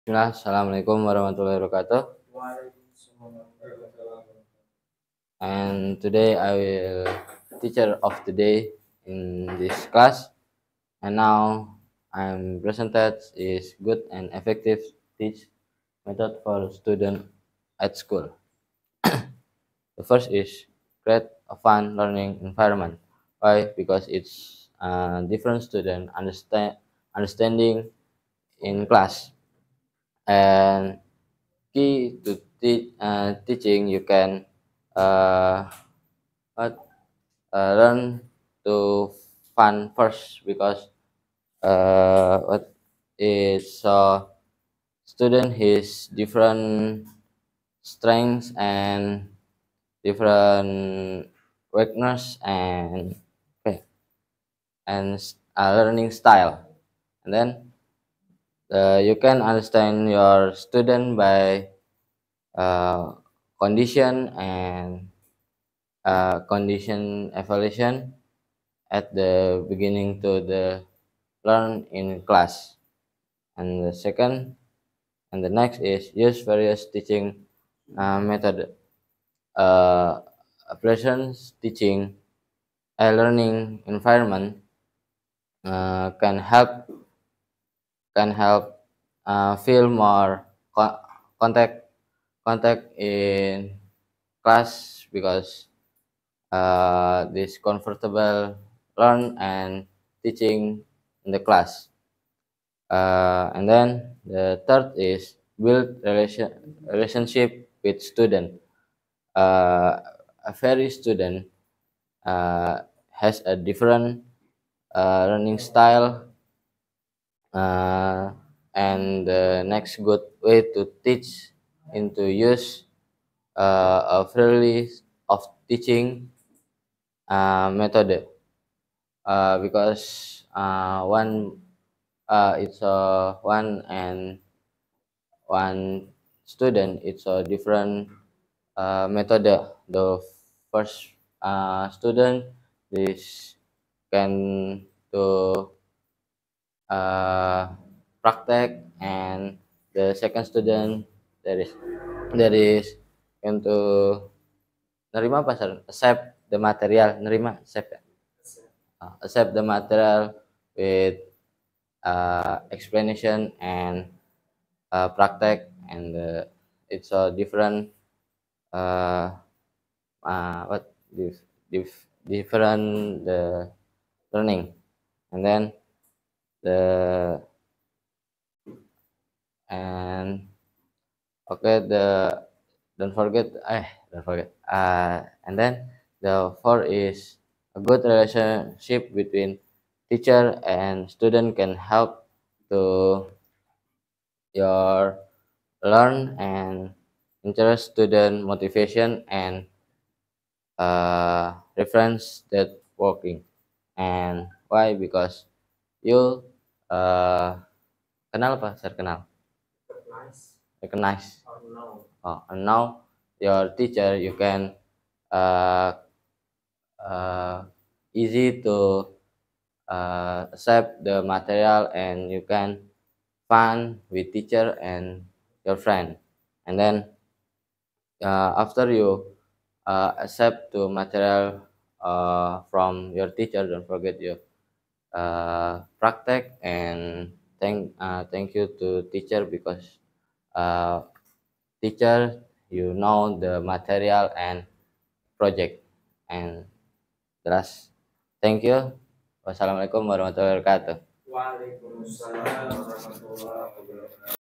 Bismillah, Assalamualaikum warahmatullahi wabarakatuh. And today I will teacher of the day in this class. And now I'm presented is good and effective teach method for student at school. the first is create a fun learning environment. Why? Because it's uh, different student understand understanding in class and key to te uh, teaching you can uh, uh, learn to fun first because uh, what is uh, student his different strengths and different weakness and and uh, learning style and then uh, you can understand your student by uh, condition and uh, condition evaluation at the beginning to the learn in class and the second and the next is use various teaching uh, method uh, applications teaching a learning environment uh, can help can help uh, feel more co contact contact in class because uh, this comfortable learn and teaching in the class. Uh, and then the third is build relation relationship with student. Uh, very student uh, has a different uh, learning style uh, and the uh, next good way to teach and to use uh, a freely of teaching uh, method uh, because uh, one uh, it's a one and one student it's a different uh, method the first uh, student this can to uh, praktek and the second student there is there is into nerima apa sir? accept the material nerima accept ya uh, accept the material with uh, explanation and uh, praktek and uh, it's a different uh, uh, what this different the uh, learning and then the and okay the don't forget eh don't forget uh and then the four is a good relationship between teacher and student can help to your learn and interest student motivation and uh, reference that working and why because you Eh, kenal apa kenal recognize know oh, and now your teacher you can uh, uh, easy to uh, accept the material and you can fun with teacher and your friend and then uh, after you uh, accept the material uh, from your teacher don't forget you uh, praktek and thank uh, thank you to teacher because uh, teacher you know the material and project and terus thank you wassalamualaikum warahmatullahi wabarakatuh Waalaikumsalam warahmatullahi wabarakatuh